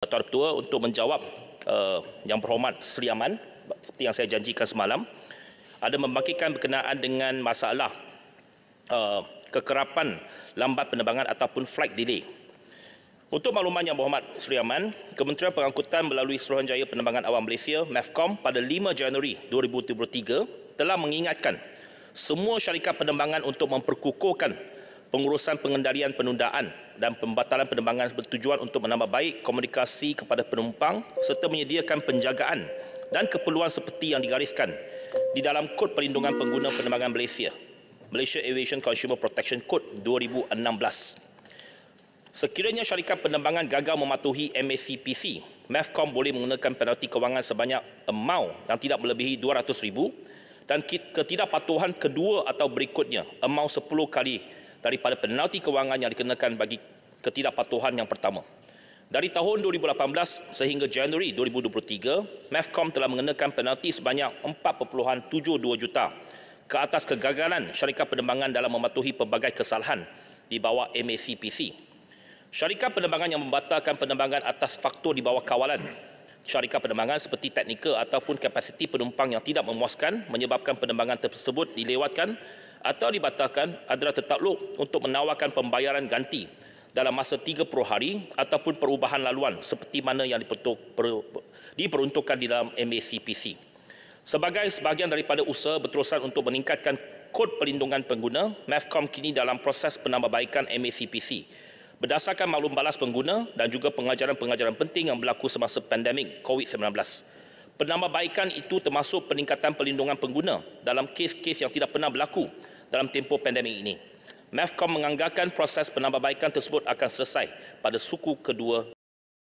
Tuan Ketua untuk menjawab uh, yang berhormat Seri Aman seperti yang saya janjikan semalam ada membangkitkan berkenaan dengan masalah uh, kekerapan lambat penerbangan ataupun flight delay. Untuk makluman yang berhormat Seri Aman, Kementerian Pengangkutan melalui Suruhanjaya Penerbangan Awam Malaysia, MEFCOM pada 5 Januari 2023 telah mengingatkan semua syarikat penerbangan untuk memperkukuhkan pengurusan pengendalian penundaan dan pembatalan penerbangan bertujuan untuk menambah baik komunikasi kepada penumpang serta menyediakan penjagaan dan keperluan seperti yang digariskan di dalam Kod Perlindungan Pengguna Penerbangan Malaysia Malaysia Aviation Consumer Protection Code 2016. Sekiranya syarikat penerbangan gagal mematuhi MACPC, MAFCOM boleh menggunakan penalti kewangan sebanyak amount yang tidak melebihi RM200,000 dan ketidakpatuhan kedua atau berikutnya, amount 10 kali daripada penalti kewangan yang dikenakan bagi ketidakpatuhan yang pertama. Dari tahun 2018 sehingga Januari 2023, MEFCOM telah mengenakan penalti sebanyak 4.72 juta ke atas kegagalan syarikat penerbangan dalam mematuhi pelbagai kesalahan di bawah MACPC. Syarikat penerbangan yang membatalkan penerbangan atas faktor di bawah kawalan syarikat penerbangan seperti teknikal ataupun kapasiti penumpang yang tidak memuaskan menyebabkan penerbangan tersebut dilewatkan atau dibatalkan adalah tertakluk untuk menawarkan pembayaran ganti dalam masa 30 hari ataupun perubahan laluan seperti mana yang diperuntukkan di dalam MACPC. Sebagai sebahagian daripada usaha berterusan untuk meningkatkan kod perlindungan pengguna, MAFCOM kini dalam proses penambahbaikan MACPC. Berdasarkan maklum balas pengguna dan juga pengajaran-pengajaran penting yang berlaku semasa pandemik COVID-19. Penambahbaikan itu termasuk peningkatan perlindungan pengguna dalam kes-kes yang tidak pernah berlaku dalam tempoh pandemik ini. MEFCOM menganggarkan proses penambahbaikan tersebut akan selesai pada suku kedua